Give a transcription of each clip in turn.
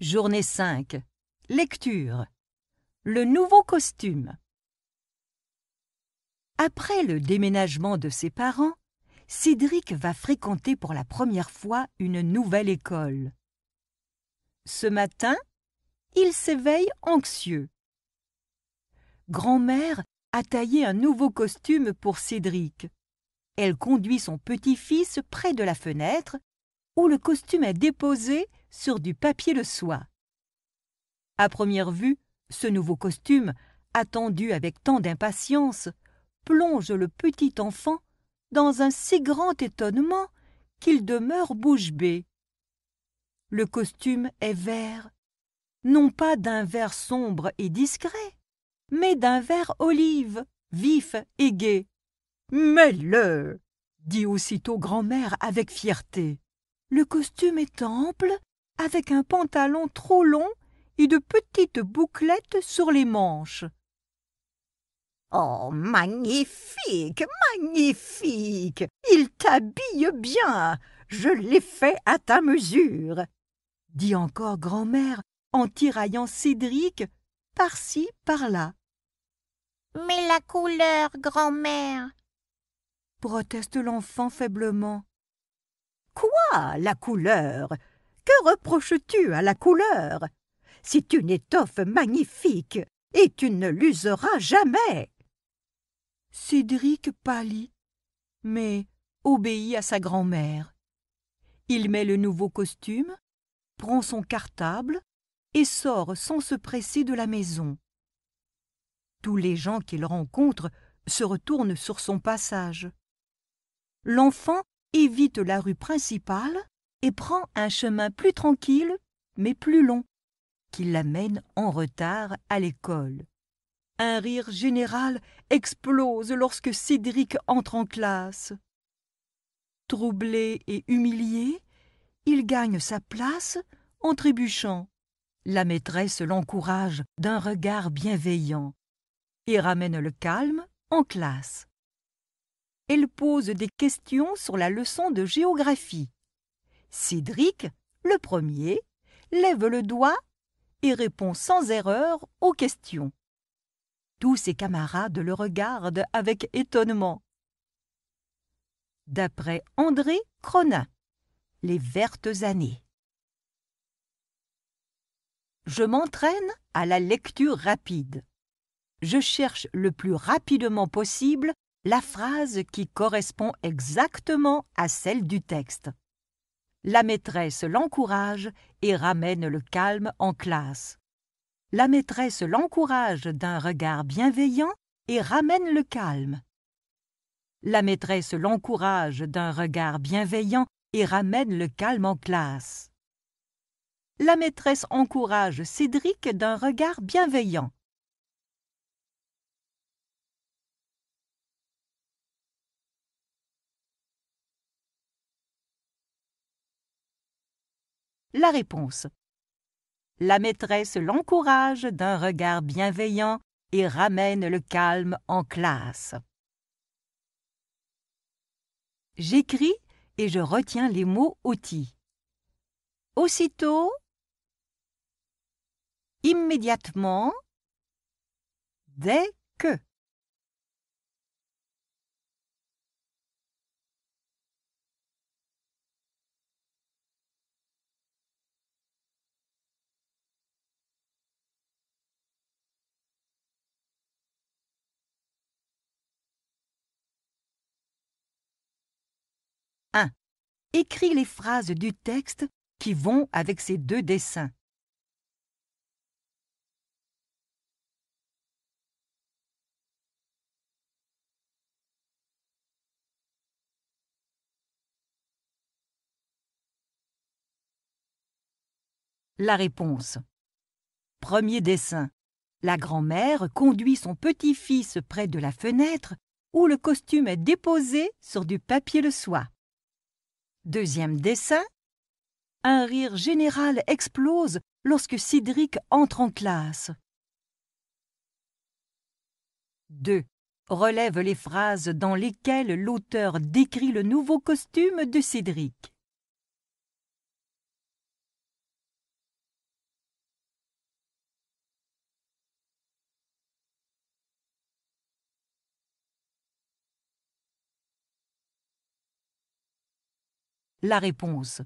Journée 5. Lecture. Le nouveau costume. Après le déménagement de ses parents, Cédric va fréquenter pour la première fois une nouvelle école. Ce matin, il s'éveille anxieux. Grand-mère a taillé un nouveau costume pour Cédric. Elle conduit son petit-fils près de la fenêtre où le costume est déposé sur du papier de soie. À première vue, ce nouveau costume, attendu avec tant d'impatience, plonge le petit enfant dans un si grand étonnement qu'il demeure bouche bée. Le costume est vert, non pas d'un vert sombre et discret, mais d'un vert olive, vif et gai. « le dit aussitôt grand-mère avec fierté. Le costume est ample avec un pantalon trop long et de petites bouclettes sur les manches. Oh, magnifique, magnifique. Il t'habille bien. Je l'ai fait à ta mesure. Dit encore grand'mère en tiraillant Cédric par-ci, par-là. Mais la couleur, grand-mère proteste l'enfant faiblement. Quoi, la couleur que reproches-tu à la couleur C'est une étoffe magnifique, et tu ne l'useras jamais. Cédric pâlit, mais obéit à sa grand-mère. Il met le nouveau costume, prend son cartable et sort sans se presser de la maison. Tous les gens qu'il rencontre se retournent sur son passage. L'enfant évite la rue principale et prend un chemin plus tranquille, mais plus long, qui l'amène en retard à l'école. Un rire général explose lorsque Cédric entre en classe. Troublé et humilié, il gagne sa place en trébuchant. La maîtresse l'encourage d'un regard bienveillant et ramène le calme en classe. Elle pose des questions sur la leçon de géographie. Cédric, le premier, lève le doigt et répond sans erreur aux questions. Tous ses camarades le regardent avec étonnement. D'après André Cronin, Les Vertes années. Je m'entraîne à la lecture rapide. Je cherche le plus rapidement possible la phrase qui correspond exactement à celle du texte la maîtresse l'encourage et ramène le calme en classe. La maîtresse l'encourage d'un regard bienveillant et ramène le calme. La maîtresse l'encourage d'un regard bienveillant et ramène le calme en classe. La maîtresse encourage Cédric d'un regard bienveillant. la réponse. La maîtresse l'encourage d'un regard bienveillant et ramène le calme en classe. J'écris et je retiens les mots outils. Aussitôt, immédiatement, dès que. écris les phrases du texte qui vont avec ces deux dessins. La réponse. Premier dessin. La grand-mère conduit son petit-fils près de la fenêtre où le costume est déposé sur du papier le soie. Deuxième dessin. Un rire général explose lorsque Cédric entre en classe. 2. Relève les phrases dans lesquelles l'auteur décrit le nouveau costume de Cédric. La réponse.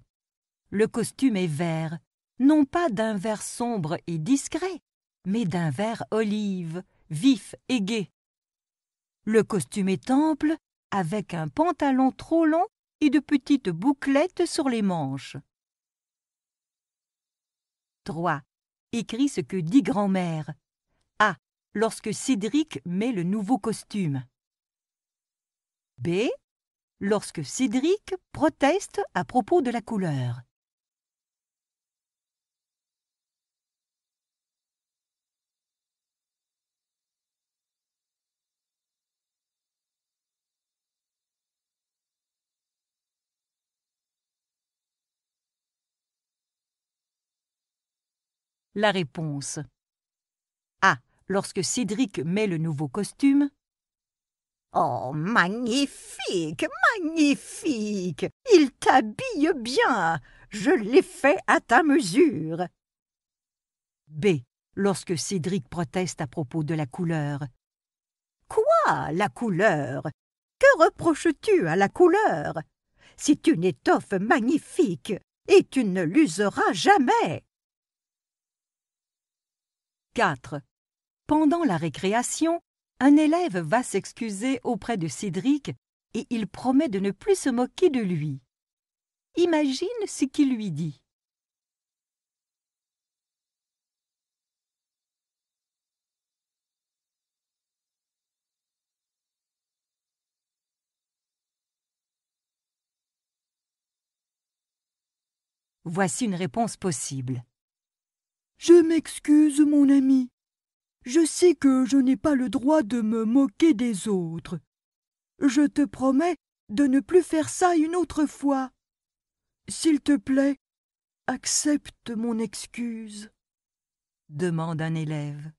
Le costume est vert, non pas d'un vert sombre et discret, mais d'un vert olive, vif et gai. Le costume est ample, avec un pantalon trop long et de petites bouclettes sur les manches. 3. Écris ce que dit grand-mère. A. Lorsque Cédric met le nouveau costume. B lorsque Cédric proteste à propos de la couleur. La réponse A. Ah, lorsque Cédric met le nouveau costume. Oh, magnifique, magnifique Il t'habille bien Je l'ai fait à ta mesure. B. Lorsque Cédric proteste à propos de la couleur. Quoi, la couleur Que reproches-tu à la couleur C'est une étoffe magnifique et tu ne l'useras jamais. 4. Pendant la récréation, un élève va s'excuser auprès de Cédric et il promet de ne plus se moquer de lui. Imagine ce qu'il lui dit. Voici une réponse possible. Je m'excuse, mon ami je sais que je n'ai pas le droit de me moquer des autres. Je te promets de ne plus faire ça une autre fois. S'il te plaît, accepte mon excuse. demande un élève.